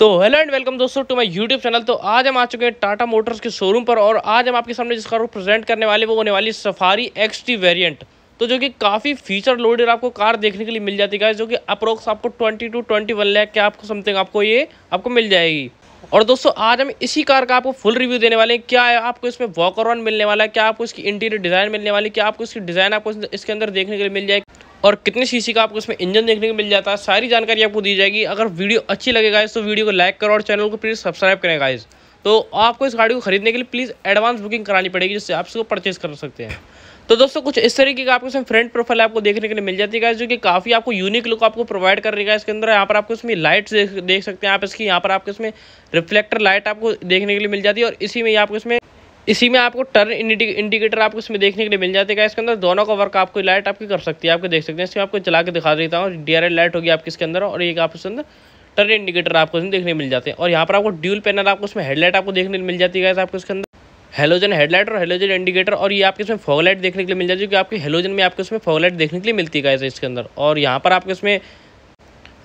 तो hello and welcome दोस्तों to my YouTube channel तो आज हम आ चुके हैं टाटा मोटर्स के शोरूम पर और आज हम आपके सामने जिस कार को प्रेजेंट करने वाले वो होने वाली सफारी एक्स टी वेरियंट तो जो कि काफ़ी फीचर लोडेड आपको कार देखने के लिए मिल जाती है जो कि अप्रोक्स आपको twenty two twenty one lakh के आपको समथिंग आपको ये आपको मिल जाएगी और दोस्तों आज हम इसी कार का आपको फुल रिव्यू देने वाले हैं क्या है आपको इसमें वॉकर वन मिलने वाला है क्या आपको इसकी इंटीरियर डिज़ाइन मिलने वाली है क्या आपको इसकी डिज़ाइन आपको इसके अंदर देखने के लिए मिल जाएगी और कितने सीसी का आपको इसमें इंजन देखने को मिल जाता है सारी जानकारी आपको दी जाएगी अगर वीडियो अच्छी लगेगा तो वीडियो को लाइक करो और चैनल को प्लीज़ सब्सक्राइब करें गाइज़ तो आपको इस गाड़ी को खरीदने के लिए प्लीज़ एडवांस बुकिंग करानी पड़ेगी जिससे आप इसको परचेज़ कर सकते हैं तो दोस्तों कुछ इस तरीके का आपको इसमें फ्रंट प्रोफाइल आपको देखने के लिए मिल जाती है जो कि काफ़ी आपको यूनिक लुक आपको प्रोवाइड कर रहेगा इसके अंदर यहाँ पर आपको इसमें लाइट्स देख, देख सकते हैं आप इसकी यहाँ पर आपको इसमें रिफ्लेक्टर लाइट आपको देखने के लिए मिल जाती है और इसी में आपको इसमें इसी में आपको टर्न इंडिकेटर आपको इसमें देखने के लिए मिल हैं इसके अंदर दोनों का वर्क आपको लाइट आपकी कर सकती है आपको देख सकते हैं इसमें आपको चला के दिखा देता हूँ डी लाइट होगी आपके इसके अंदर और एक आपके अंदर टर्न इंडिकेटर आपको इसमें देखने मिल जाते हैं और यहाँ पर आपको ड्यूल पैनल आपको उसमें हेडलाइट आपको देखने मिल जाती है आपको इसके अंदर हेलोजन हेडलाइट और हेलोजन इंडिकेटर और ये आपके इसमें फॉगलाइट देखने के लिए मिल जाती है क्योंकि आपके हेलोजन में आपको इसमें फॉगलाइट देखने के लिए मिलती है इसके अंदर और यहाँ पर आपके इसमें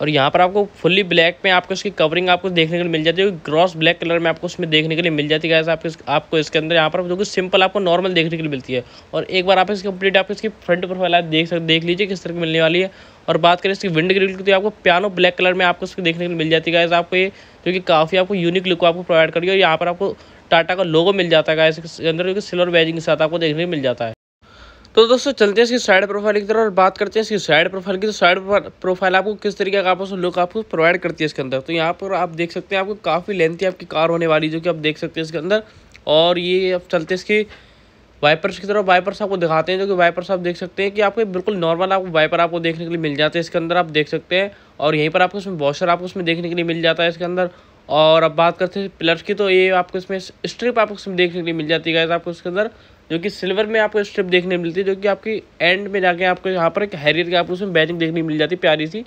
और यहाँ पर आपको फुल्ली ब्लैक में आपको इसकी कवरिंग आपको देखने के लिए मिल जाती है ग्रॉस ब्लैक कलर में आपको उसमें देखने के लिए मिल जाती है आपको आपको इसके अंदर यहाँ पर जो कि सिंपल आपको नॉर्मल देखने के लिए मिलती है और एक बार आप इसकी कंप्लीट आपको इसकी फ्रंट प्रोफाइल आप देख सकते देख लीजिए किस तरह की मिलने वाली है और बात करें इसकी विंड ग्रिल की तो आपको प्यानो ब्लैक कलर में आपको इसकी देखने के लिए मिल जाती है आपको ये जो कि काफ़ी आपको यूनिक लुक आपको प्रोवाइड करिए और यहाँ पर आपको टाटा का लोगो मिल जाता है इसके अंदर जो कि सिल्वर बैजिंग के साथ आपको देखने को मिल जाता है तो दोस्तों चलते हैं इसकी साइड प्रोफाइल की तरफ और बात करते हैं इसकी साइड प्रोफाइल की तो साइड प्रोफाइल आपको किस तरीके का आपको लुक आपको प्रोवाइड करती है इसके अंदर तो यहाँ पर आप देख सकते हैं आपको काफ़ी लेंथी आपकी कार होने वाली जो कि आप देख सकते हैं इसके अंदर और ये अब चलते इसकी वाइपर्स की तरफ वाइपर्स आपको दिखाते हैं जो कि वाइपर्स आप देख सकते हैं कि आपको बिल्कुल नॉर्मल आपको वाइपर आपको देखने के लिए मिल जाते हैं इसके अंदर आप देख सकते हैं और यहीं पर आपको इसमें वॉशर आपको उसमें देखने के लिए मिल जाता है इसके अंदर और अब बात करते हैं पिलर्स की तो ये आपको इसमें स्ट्रिप आपको इसमें देखने के लिए मिल जाती है आपको इसके अंदर जो कि सिल्वर में आपको स्ट्रिप देखने मिलती है जो कि आपकी एंड में जाके आपको यहाँ पर एक हैरियर की आपको उसमें बैचिंग देखने मिल जाती है प्यारी सी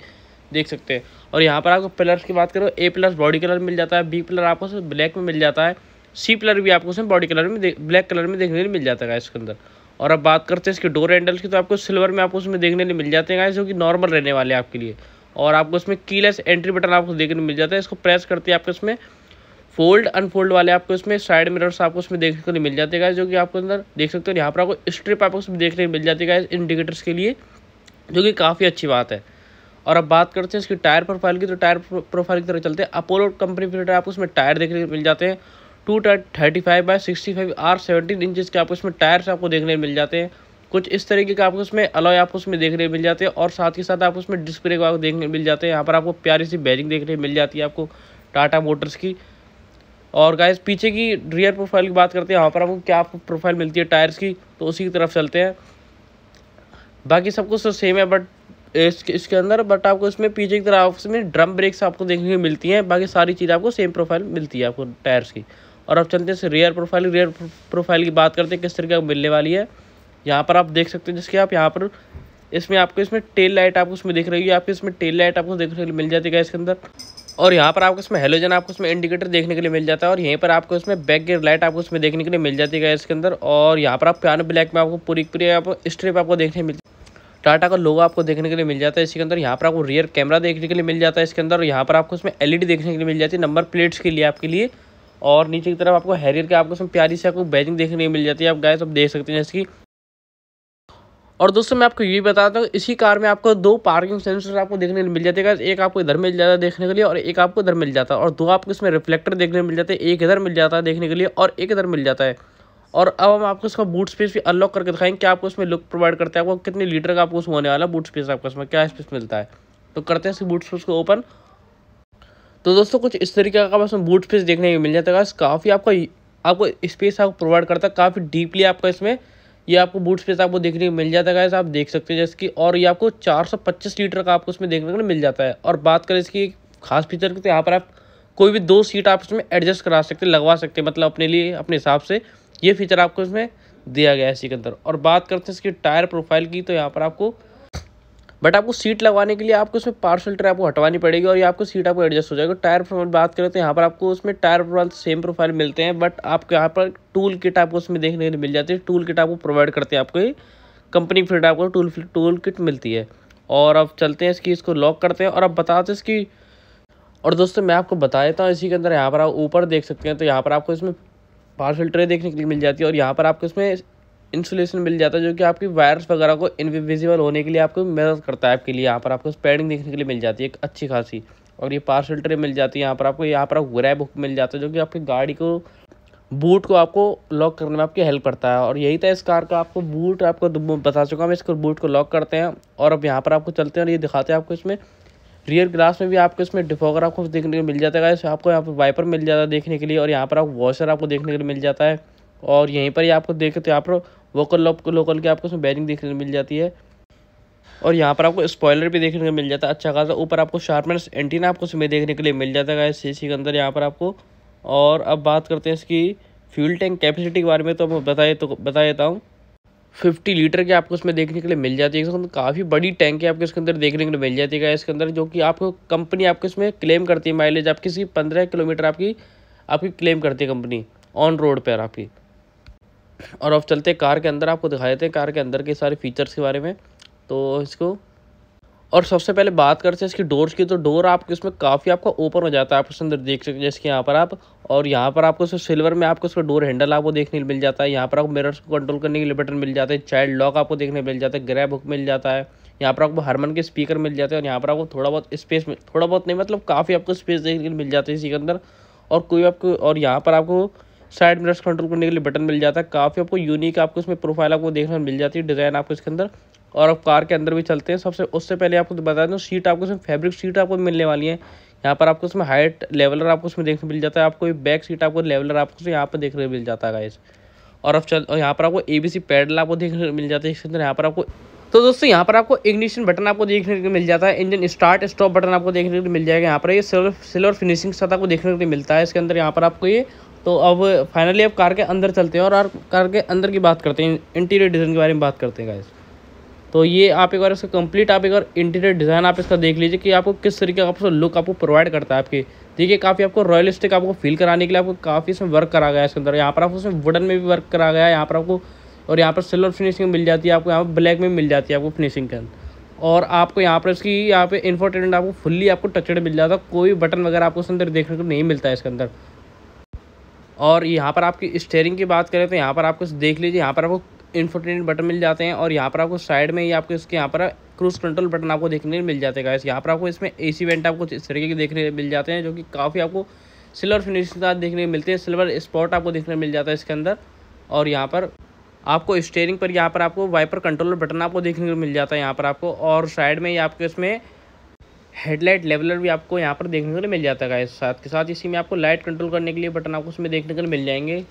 देख सकते हैं और यहाँ पर आपको पिलर्स की बात करो ए प्लस बॉडी कलर मिल जाता है बी पिलर आपको उसमें ब्लैक में मिल जाता है सी पिलर भी आपको उसमें बॉडी कलर में ब्लैक कलर में देखने मिल जाता है इसके अंदर और अब बात करते हैं इसके डोर हैंडल्स की तो आपको सिल्वर में आपको उसमें देखने मिल जाते हैं जो कि नॉर्मल रहने वाले हैं आपके लिए और आपको इसमें कीलेस एंट्री बटन आपको देखने मिल जाता है इसको प्रेस करते हैं आपको इसमें फोल्ड अनफोल्ड वाले आपको इसमें साइड मिरर्स आपको इसमें देखने को मिल जाते हैं जो कि आपको अंदर देख सकते हो यहाँ पर आपको स्ट्रिप आपको इसमें देखने को मिल जाती है इंडिकेटर्स के लिए जो कि काफ़ी अच्छी बात है और अब बात करते हैं इसकी टायर प्रोफाइल की तो टायर प्रोफाइल की तरह चलते हैं अपोलो कंपनी फिल्टर आपको उसमें टायर देखने को मिल जाते हैं two tyre thirty five by sixty five R seventeen inches के आपको इसमें टायर्स आपको देखने को मिल जाते हैं कुछ इस तरीके के आपको उसमें अलॉय आपको उसमें देखने मिल जाते हैं और साथ ही साथ आपको उसमें डिस्प्ले को आपको देखने मिल जाते हैं यहाँ पर आपको प्यारी सी बैरिंग देखने मिल जाती है आपको टाटा मोटर्स की और गाइज पीछे की रियर प्रोफाइल की बात करते हैं यहाँ पर आपको क्या प्रोफाइल मिलती है टायर्स की तो उसी की तरफ चलते हैं बाकी सब कुछ तो सेम है बट इसके इसके अंदर बट आपको इसमें पीछे की तरफ इसमें ड्रम ब्रेक्स आपको देखने को मिलती हैं बाकी सारी चीज़ आपको सेम प्रोफाइल मिलती है आपको टायर्स की और अब चलते हैं रेयर प्रोफाइल रेयर प्रोफाइल की बात करते हैं किस तरीके की मिलने वाली है यहाँ पर आप देख सकते हैं जिसके आप यहाँ पर इसमें आपको इसमें टेल लाइट आपको उसमें दिख रही है आपको इसमें टेल लाइट आपको देखने को मिल जाती है इसके अंदर और यहाँ पर आपको इसमें हेलोजन आपको इसमें इंडिकेटर देखने के लिए मिल जाता है और यहीं पर आपको इसमें बैक गियर लाइट आपको इसमें देखने के लिए मिल जाती है इसके अंदर और यहाँ पर आप प्यानो ब्लैक में आपको पूरी पूरी आपको स्ट्रिप आपको देखने मिल टाटा का लोगो आपको देखने के लिए मिल जाता है इसके अंदर यहाँ पर आपको रियर कैमरा देखने के लिए मिल जाता है इसके अंदर यहाँ पर आपको इसमें एलईडी देखने के लिए मिल जाती है नंबर प्लेट्स के लिए आपके लिए और नीचे की तरफ आपको हैरियर के आपको इसमें प्यारी से आपको बैजिंग देखने लिए मिल जाती है आप गाय सब देख सकते हैं इसकी और दोस्तों मैं आपको ये बताता हूँ इसी कार में आपको दो पार्किंग सेंसर आपको देखने मिल मिल हैं एक आपको इधर मिल जाता है देखने के लिए और एक आपको इधर मिल जाता है और दो आपको इसमें रिफ्लेक्टर देखने मिल जाते हैं एक इधर मिल जाता है देखने के लिए और एक इधर मिल जाता है और अब हम आपको इसका बूट स्पेस भी अनलॉक करके दिखाएंगे कि आपको इसमें लुक प्रोवाइड करता है आपको कितने लीटर का आपको उसमें होने वाला बूट स्पेस आपको इसमें क्या स्पेस मिलता है तो करते हैं इस बूट स्पेस को ओपन तो दोस्तों कुछ इस तरीके का इसमें बूट स्पेस देखने को मिल जाता है काफ़ी आपका आपको स्पेस आपको प्रोवाइड करता है काफ़ी डीपली आपका इसमें ये आपको बूट स्पेस आपको देखने को मिल जाता है आप देख सकते हैं जैसे कि और ये आपको 425 लीटर का आपको इसमें देखने को मिल जाता है और बात करें इसकी खास फीचर की तो यहाँ पर आप कोई भी दो सीट आप इसमें एडजस्ट करा सकते लगवा सकते हैं मतलब अपने लिए अपने हिसाब से ये फीचर आपको इसमें दिया गया है इसी के अंदर और बात करते हैं इसकी टायर प्रोफाइल की तो यहाँ पर आपको बट आपको सीट लगवाने के लिए आपको उसमें पावर फिल्टर आपको हटवानी पड़ेगी और ये आपको सीट आपको एडजस्ट हो जाएगा टायर प्रोफाइल बात करें तो यहाँ पर आपको उसमें टायर प्रोफाइल सेम प्रोफाइल मिलते हैं बट आपको यहाँ पर टूल किट आपको उसमें देखने के मिल जाती है टूल किट आपको प्रोवाइड करते हैं आपको कंपनी फिल्ड आपको टूल टूल किट मिलती है और अब चलते हैं इसकी इसको लॉक करते हैं और अब बताते हैं इसकी और दोस्तों मैं आपको बता देता हूँ इसी के अंदर यहाँ पर आप ऊपर देख सकते हैं तो यहाँ पर आपको इसमें पावर फिल्टर देखने के लिए मिल जाती है और यहाँ पर आपको इसमें इंसुलेशन मिल जाता है जो कि आपकी वायरस वगैरह को इनविजिबल होने के लिए आपको मदद करता है आपके लिए यहाँ पर आपको स्पेडिंग देखने के लिए मिल जाती है एक अच्छी खासी और ये पार्सल ट्रे मिल जाती है यहाँ पर आपको यहाँ पर ग्रैब हुक मिल जाता है जो कि आपकी गाड़ी को बूट को आपको लॉक करने में आपकी हेल्प करता है और यही था इस कार का आपको बूट आपको बता चुका हूँ इसको बूट को लॉक करते हैं और अब यहाँ पर आपको चलते हैं और ये दिखाते हैं आपको इसमें रियर ग्लास में भी आपको इसमें डिफोकर आपको देखने को मिल जाता है आपको यहाँ पर वाइपर मिल जाता है देखने के लिए और यहाँ पर आप वॉशर आपको देखने के लिए मिल जाता है और यहीं पर ही आपको देखे तो यहाँ पर वोकल लोकल लोकल की आपको इसमें बैरिंग देखने को मिल जाती है और यहाँ पर आपको स्पॉयलर भी देखने को मिल जाता है अच्छा खासा ऊपर आपको शार्पनेस एंटीना आपको इसमें देखने के लिए मिल जाता है सी सी के अंदर यहाँ पर आपको और अब बात करते हैं इसकी फ्यूल टैंक कैपेसिटी के बारे में तो मैं बताए तो बता देता हूँ फिफ्टी लीटर की आपको उसमें देखने के लिए मिल जाती है इसके अंदर काफ़ी बड़ी टैंक है आपको इसके अंदर देखने के लिए मिल जाती है इसके अंदर जो कि आपको कंपनी आपको इसमें क्लेम करती है माइलेज आप किसी पंद्रह किलोमीटर आपकी आपकी क्लेम करती है कंपनी ऑन रोड पर आपकी और अब चलते हैं कार के अंदर आपको दिखाए थे कार के अंदर के सारे फीचर्स के बारे में तो इसको और सबसे पहले बात करते हैं इसकी डोर्स की तो डोर आपके इसमें काफ़ी आपका ओपन हो जाता है आप उसके अंदर देख सकते हैं जैसे कि यहाँ पर आप और यहाँ पर आपको उसमें सिल्वर में आपको उसका डोर हैंडल आपको देखने मिल जाता है यहाँ पर आपको मिरर्स को कंट्रोल करने के लिए बटन मिल जाते हैं चाइल्ड लॉक आपको देखने मिल जाता है ग्रैप हुक मिल जाता है यहाँ पर आपको हारमन के स्पीकर मिल जाते हैं और यहाँ पर आपको थोड़ा बहुत स्पेस थोड़ा बहुत नहीं मतलब काफ़ी आपको स्पेस देखने मिल जाती है इसी के अंदर और कोई आपको और यहाँ पर आपको साइड मिरर्स कंट्रोल करने के लिए बटन मिल जाता है काफ़ी आपको यूनिक आपको इसमें प्रोफाइल आपको देखने मिल जाती है डिज़ाइन आपको इसके अंदर और आप कार के अंदर भी चलते हैं सबसे उससे पहले आपको तो बता दूँ सीट आपको इसमें फैब्रिक सीट आपको मिलने वाली है यहाँ पर आपको इसमें हाइट लेवलर आपको इसमें देखने मिल जाता है आपको बैक सीट आपको लेवलर आपको यहाँ पर देखने मिल जाता है इस और अब चल और यहाँ पर आपको ए बी सी पैडल आपको देखने मिल जाता है इसके अंदर यहाँ पर आपको तो दोस्तों यहाँ पर आपको इग्निशन बटन आपको देखने को मिल जाता है इंजन स्टार्ट स्टॉप बटन आपको देखने को मिल जाएगा यहाँ पर ये सिल्वर फिनिशिंग साथ आपको देखने को मिलता है इसके अंदर यहाँ पर आपको ये तो अब फाइनली अब कार के अंदर चलते हैं और आप कार के अंदर की बात करते हैं इंटीरियर डिज़ाइन के बारे में बात करते हैं गाइस तो ये आप एक बार इसका कंप्लीट आप एक बार इंटीरियर डिज़ाइन आप इसका देख लीजिए कि आपको किस तरीके का आपको लुक आपको प्रोवाइड करता है आपकी देखिए काफ़ी आपको रॉयलिस्टिक आपको फील कराने के लिए आपको काफ़ी इसमें वर्क करा गया है इसके अंदर यहाँ पर आपको उसमें वुडन में भी वर्क करा गया है यहाँ पर आपको और यहाँ पर सिल्वर फिनिशिंग मिल जाती है आपको यहाँ पर ब्लैक में मिल जाती है आपको फिनिशिंग के अंदर और आपको यहाँ पर इसकी यहाँ पे इन्फोटेनमेंट आपको फुल्ली आपको टचड मिल जाता है कोई बटन वगैरह आपको उसके अंदर देखने को नहीं मिलता है इसके अंदर और यहाँ पर आपकी स्टेयरिंग की बात करें तो यहाँ पर आपको देख लीजिए यहाँ पर आपको इन्फोटेनमेंट बटन मिल जाते हैं और यहाँ पर आपको साइड में ही आपको इसके यहाँ पर क्रूज कंट्रोल बटन आपको देखने मिल जाते हैं यहाँ पर आपको इसमें ए सी वेंट आपको इस तरीके के देखने मिल जाते हैं जो कि काफ़ी आपको सिल्वर फिनिश के साथ देखने मिलते हैं सिल्वर स्पॉट आपको देखने मिल जाता है इसके अंदर और यहाँ पर आपको स्टेयरिंग पर यहाँ पर आपको वाइपर कंट्रोलर बटन आपको देखने को मिल जाता है यहाँ पर आपको और साइड में ही आपको इसमें हेडलाइट लेवलर भी आपको यहाँ पर देखने को मिल जाता है साथ के साथ इसी में आपको लाइट कंट्रोल करने के लिए बटन आपको उसमें देखने को मिल जाएंगे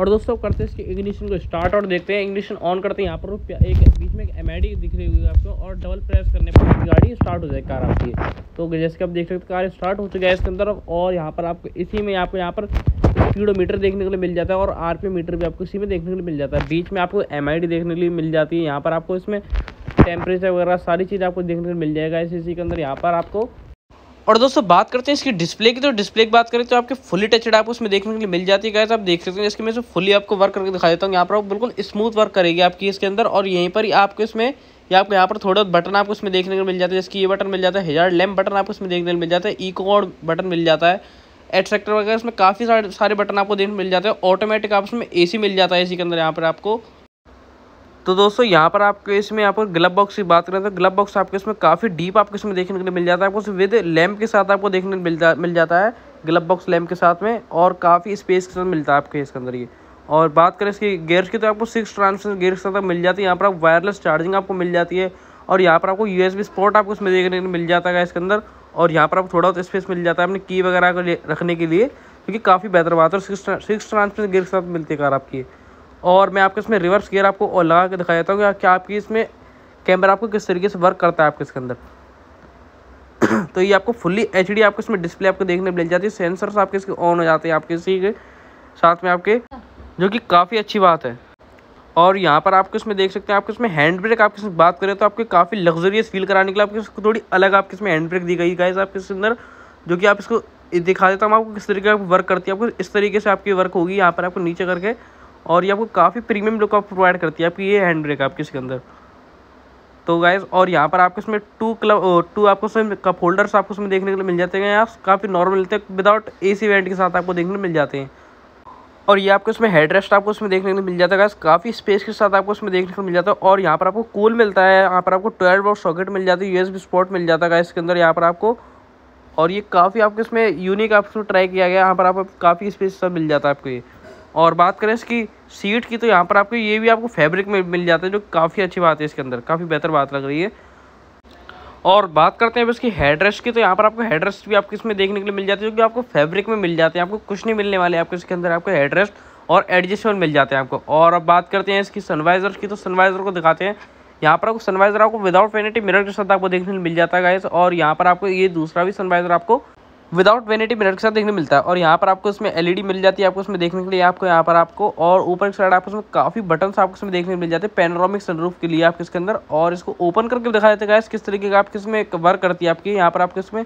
और दोस्तों आप करते हैं इसके इग्निशन को स्टार्ट और देखते हैं इग्निशन ऑन करते हैं यहाँ पर एक बीच में एक एम दिख रही होगी आपको और डबल प्रेस करने पर गाड़ी स्टार्ट हो जाएगी कार आपकी तो जैसे कि आप देख सकते हैं कार स्टार्ट हो चुका है इसके अंदर और यहाँ पर आपको इसी में आपको यहाँ पर मीटर देखने के लिए मिल जाता है और आर मीटर भी आपको इसी में देखने के लिए मिल जाता है बीच में आपको एम देखने के लिए मिल जाती है यहाँ पर आपको इसमें टेम्परेचर वगैरह सारी चीज़ आपको देखने को मिल जाएगा इस एसी के अंदर यहाँ पर आपको और दोस्तों बात करते हैं इसकी डिस्प्ले की तो डिस्प्ले की बात करें तो आपके फुली टचड आपको उसमें देखने के लिए मिल जाती है आप देख सकते हैं इसके मैं से फुली आपको वर्क करके दिखा देता हूँ यहाँ पर आप बिल्कुल स्मूथ वर्क करेगी आपकी इसके अंदर और यहीं पर ही आपको इसमें या आपको यहाँ पर थोड़ा बटन आपको इसमें देखने को मिल जाता है जिसकी ये बटन मिल जाता है हजार लैम्प बटन आपको इसमें देखने को मिल जाता है इको और बटन मिल जाता है एट्रैक्टर वगैरह इसमें काफ़ी सारे सारे बटन आपको देखने मिल जाते हैं ऑटोमेटिक आप उसमें ए मिल जाता है इसी के अंदर यहाँ पर आपको तो दोस्तों यहाँ पर आपके इसमें यहाँ पर ग्लब बॉक्स की बात करें तो ग्लब बॉक्स आपके इसमें काफ़ी डीप आपको इसमें देखने के लिए मिल जाता है आपको विद लैम्प के साथ आपको देखने मिल जा मिल जाता है ग्लब बॉक्स लैम्प के साथ में और काफ़ी स्पेस के साथ मिलता है आपके इसके अंदर ये और बात करें इसकी गेयर्स की तो आपको सिक्स ट्रांसफर गेयर्स के साथ मिल जाती है यहाँ पर आप वायरलेस चार्जिंग आपको मिल जाती है और यहाँ पर आपको यूएसबी स्पॉट आपको इसमें देखने को मिल जाता है इसके अंदर और यहाँ पर आपको थोड़ा बहुत स्पेस मिल जाता है अपनी की वगैरह को रखने के लिए क्योंकि काफ़ी बेहतर बात है और सिक्स सिक्स ट्रांसफर गेयर के साथ मिलती है कार आपकी और मैं आपको इसमें रिवर्स गियर आपको लगा के दिखा देता हूँ कि आपकी इसमें कैमरा आपको किस तरीके से वर्क करता है आपके इसके अंदर तो ये आपको फुल्ली एच आपको इसमें डिस्प्ले आपको देखने मिल जाती है सेंसर्स आपके इसके ऑन हो जाते हैं आपके इसी के साथ में आपके जो कि काफ़ी अच्छी बात है और यहाँ पर आपको इसमें देख सकते हैं आपके इसमें हैंड ब्रेक आपके इसमें बात करें तो आपके काफ़ी लग्जरियस फील कराने के लिए आपके इसको थोड़ी अलग आपके इसमें हैंड ब्रेक दी गई गाइस आपके इसके अंदर जो कि आप इसको दिखा देता हूँ आपको किस तरीके का वर्क करती है आपको इस तरीके से आपकी वर्क होगी यहाँ पर आपको नीचे करके और ये आपको काफ़ी प्रीमियम लुक आप प्रोवाइड करती है आपकी ये हैंड ब्रेक आपके इसके अंदर तो गाइज और यहाँ पर आपको इसमें टू क्लब टू आपको इसमें कप होल्डर्स आपको इसमें देखने के लिए मिल जाते हैं यहाँ काफ़ी नॉर्मल मिलते हैं विदाउट ए सी वेंट के साथ आपको देखने को मिल जाते हैं और ये आपको इसमें हेड रेस्ट आपको इसमें देखने को मिल जाता है काफ़ी स्पेस के साथ आपको इसमें देखने को मिल जाता है और यहाँ पर आपको कूल मिलता है यहाँ पर आपको ट्वेल्व और सॉकेट मिल जाती है बी स्पॉट मिल जाता है इसके अंदर यहाँ पर आपको और ये काफ़ी आपको इसमें यूनिक आपको ट्राई किया गया यहाँ पर आपको काफ़ी स्पेस मिल जाता है आपको ये और बात करें इसकी सीट की तो यहाँ पर आपको ये भी आपको फैब्रिक में मिल जाता है जो काफ़ी अच्छी बात है इसके अंदर काफ़ी बेहतर बात लग रही है और बात करते हैं अब इसकी हेड रेस्ट की तो यहाँ पर आपको हेड रेस्ट भी आपको इसमें देखने के लिए मिल जाती है जो कि आपको फैब्रिक में मिल जाते हैं आपको कुछ नहीं मिलने वाले आपको इसके अंदर आपको हेड रेस्ट और एडजस्टमेंट मिल जाते हैं आपको और अब बात करते हैं इसकी सनवाइज़र की तो सनवाइज़र को दिखाते हैं यहाँ पर आपको सनवाइज़र आपको विदाउट फेनेटी मिरर के साथ आपको देखने को मिल जाता है गाइस और यहाँ पर आपको ये दूसरा भी सनवाइज़र आपको विदाउट वेनिटी मिरर के साथ देखने मिलता है और यहाँ पर आपको इसमें एलईडी e मिल जाती है आपको इसमें देखने के लिए आपको यहाँ पर आपको और ऊपर की साइड आपको इसमें काफ़ी बटन्स आपको इसमें देखने मिल जाते हैं पेनोरामिक सनरूफ के लिए आपके इसके अंदर और इसको ओपन करके दिखा देते हैं किस तरीके का आपके इसमें वर्क करती है आपकी यहाँ पर आपको इसमें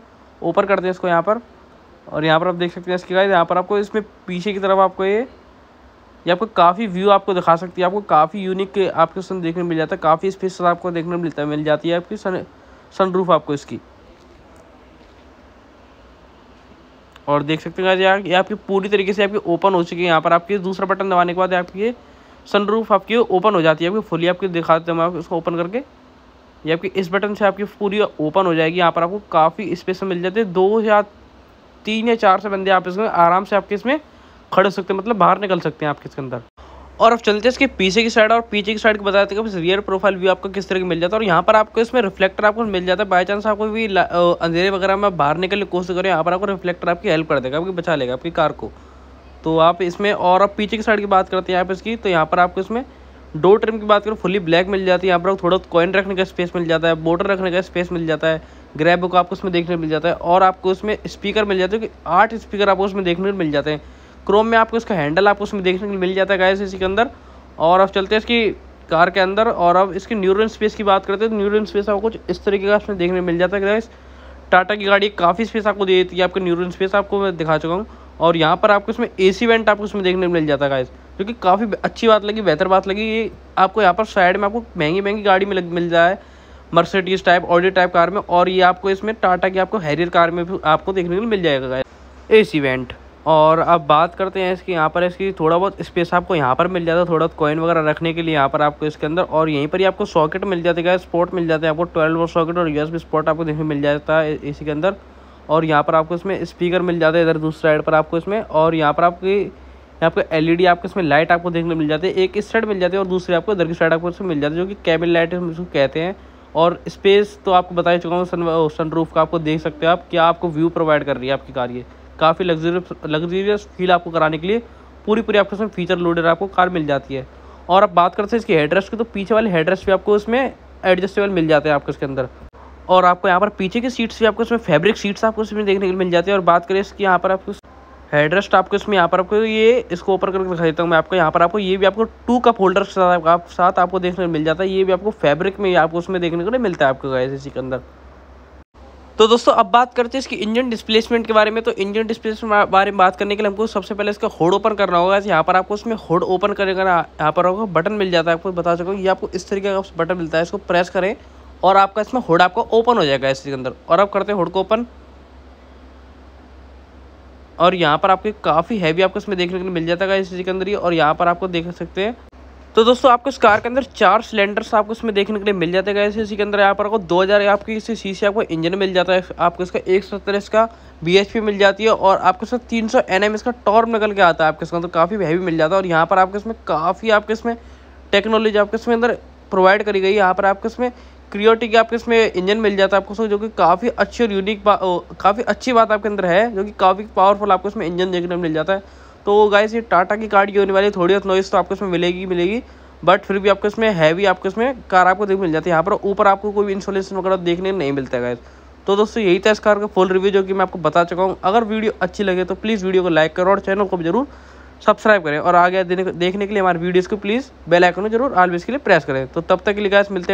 ओपन करते हैं इसको यहाँ पर और यहाँ पर आप देख सकते हैं इसके गाइस यहाँ पर आपको इसमें पीछे की तरफ आपको ये ये आपको काफ़ी व्यू आपको दिखा सकती है आपको काफ़ी यूनिक आपके सन देखने मिल जाता है काफ़ी स्पेस आपको देखने मिलता है मिल जाती है आपकी सन सनरूफ आपको इसकी और देख सकते हैं यहाँ ये आपकी पूरी तरीके से आपकी ओपन हो चुकी है यहाँ पर आपके दूसरा बटन दबाने के बाद आपकी सनरूफ आपकी ओपन हो जाती है आपकी फुली आपकी दिखाते हैं मैं इसको ओपन करके ये आपकी इस बटन से आपकी पूरी ओपन हो जाएगी यहाँ पर आपको काफ़ी स्पेस मिल जाते हैं दो या तीन या चार से बंदे आप इसमें आराम से आपके इसमें खड़े हो सकते हैं मतलब बाहर निकल सकते हैं आपके इसके अंदर और अब चलते हैं इसके पीछे की साइड और पीछे की साइड को बताते हैं रियर प्रोफाइल व्यू आपको किस तरह की मिल जाता है और यहाँ पर आपको इसमें रिफ्लेक्टर आपको मिल जाता है बाई चांस आपको भी अंधेरे वगैरह में बाहर निकलने की कोशिश करें यहाँ पर आपको रिफ्लेक्टर आपकी हेल्प कर देगा आपकी बचा लेगा आपकी कार को तो आप इसमें और अब पीछे की साइड की बात करते हैं यहाँ पर इसकी तो यहाँ पर आपको इसमें डोर ट्रिम की बात करें फुली ब्लैक मिल जाती है यहाँ पर थोड़ा कॉइन रखने का स्पेस मिल जाता है बोटर रखने का स्पेस मिल जाता है ग्रैब को आपको उसमें देखने मिल जाता है और आपको उसमें स्पीकर मिल जाते हैं कि आठ स्पीकर आपको उसमें देखने को मिल जाते हैं क्रोम में आपको इसका हैंडल आपको उसमें देखने को मिल जाता है गाइस इसी के अंदर और अब चलते हैं इसकी कार के अंदर और अब इसकी न्यूरल स्पेस की बात करते हैं तो न्यूरल स्पेस आपको कुछ इस तरीके का इसमें देखने मिल जाता है गाइस टाटा की गाड़ी काफ़ी स्पेस आपको दे देती है आपके न्यूरल स्पेस आपको मैं दिखा चुका हूँ और यहाँ पर आपको इसमें ए सी वेंट आपको इसमें देखने को मिल जाता है गाइस जो कि काफ़ी अच्छी बात लगी बेहतर बात लगी ये आपको यहाँ पर साइड में आपको महंगी महंगी गाड़ी में मिल जाए Mercedes type Audi type car में और ये आपको इसमें टाटा की आपको हैरियर कार में भी आपको देखने को मिल जाएगा गाइस ए सी वेंट और अब बात करते हैं इसकी यहाँ पर इसकी थोड़ा बहुत स्पेस आपको यहाँ पर मिल जाता है थोड़ा कॉइन वगैरह रखने के लिए यहाँ पर आपको इसके अंदर और यहीं पर ही आपको सॉकेट मिल जाते हैं स्पॉट मिल जाते हैं आपको ट्वेल्व वोल्ट सॉकेट और यूएसबी स्पॉट आपको देखने मिल जाता है इसी के अंदर और यहाँ पर आपको इसमें स्पीकर मिल जाता है इधर दूसरी साइड पर आपको इसमें और यहाँ पर आपकी यहाँ पर एलईडी आपको इसमें लाइट आपको देखने मिल जाती है एक इस साइड मिल जाती है और दूसरी आपको इधर की साइड आपको इसमें मिल जाती है जो कि कैबिन लाइट हम इसको कहते हैं और स्पेस तो आपको बता ही चुका हूँ सन सन का आपको देख सकते हो आप क्या आपको व्यू प्रोवाइड कर रही है आपकी कार ये काफ़ी लग्जरियस लग्जरियस फील आपको कराने के लिए पूरी पूरी आपके उसमें फीचर लोडेड आपको कार मिल जाती है और आप बात करते हैं इसके हेड्रेस की तो पीछे वाले हेड्रेस भी आपको उसमें एडजस्टेबल मिल जाते हैं आपको इसके अंदर और आपको यहाँ पर पीछे की सीट्स भी आपको इसमें फैब्रिक सीट्स आपको इसमें देखने के लिए मिल जाती है और बात करें इसकी यहाँ पर आपको हेडरेस्ट आपको इसमें यहाँ पर आपको ये इसको ओपन करके दिखा देता हूँ मैं आपको यहाँ पर आपको ये भी आपको टू कप होल्डर के साथ आप साथ आपको देखने को मिल जाता है ये भी आपको फैब्रिक में आपको उसमें देखने को नहीं मिलता है आपको गैस इसी के अंदर तो दोस्तों अब बात करते हैं इसकी इंजन डिस्प्लेसमेंट के बारे में तो इंजन डिस्प्लेसमेंट बारे में बात करने के लिए हमको सबसे पहले इसका होड ओपन करना होगा यहाँ पर आपको इसमें होड ओपन करेगा यहाँ पर आपको बटन मिल जाता है आपको बता सको ये आपको इस तरीके का बटन मिलता है इसको प्रेस करें और आपका इसमें होड आपका ओपन हो जाएगा इसके अंदर और आप करते हैं होड को ओपन और यहाँ पर आपके काफ़ी हैवी आपको इसमें देखने के लिए मिल जाता है इस चीज़ के अंदर ही और यहाँ पर आपको देख सकते हैं तो दोस्तों आपको इस कार के अंदर चार सिलेंडर्स आपको इसमें देखने के लिए मिल जाते हैं इसी के अंदर यहाँ पर आपको हज़ार आपकी इसी सी से आपको इंजन मिल जाता है आपको इसका एक सौ सत्तर इसका बी मिल जाती है और आपको इसका तीन सौ एन इसका टॉर्म निकल के आता है आपके इसके अंदर तो काफ़ी हैवी मिल जाता है और यहाँ पर आपके इसमें काफ़ी आपके इसमें टेक्नोलॉजी आपके इसमें अंदर प्रोवाइड करी गई है यहाँ पर आपके इसमें क्रियोटिक आपके इसमें इंजन मिल जाता है आपको जो कि काफ़ी अच्छी और यूनिक काफ़ी अच्छी बात आपके अंदर है जो कि काफ़ी पावरफुल आपको इसमें इंजन देखने में मिल जाता है तो गाइस ये टाटा की कार की होने वाली थोड़ी बहुत नॉइस तो आपको इसमें मिलेगी मिलेगी बट फिर भी आपको इसमें हैवी आपको इसमें कार आपको देख मिल जाती है यहाँ पर ऊपर आपको कोई इंसोलेशन वगैरह देखने नहीं मिलता है गाइस तो दोस्तों यही था इस कार का फुल रिव्यू जो कि मैं आपको बता चुका हूँ अगर वीडियो अच्छी लगे तो प्लीज़ वीडियो को लाइक करो और चैनल को जरूर सब्सक्राइब करें और आगे देखने के लिए हमारे वीडियोज़ को प्लीज़ बेलाइकन को जरूर आलवेज के लिए प्रेस करें तो तब तक के लिए गैस मिलते हैं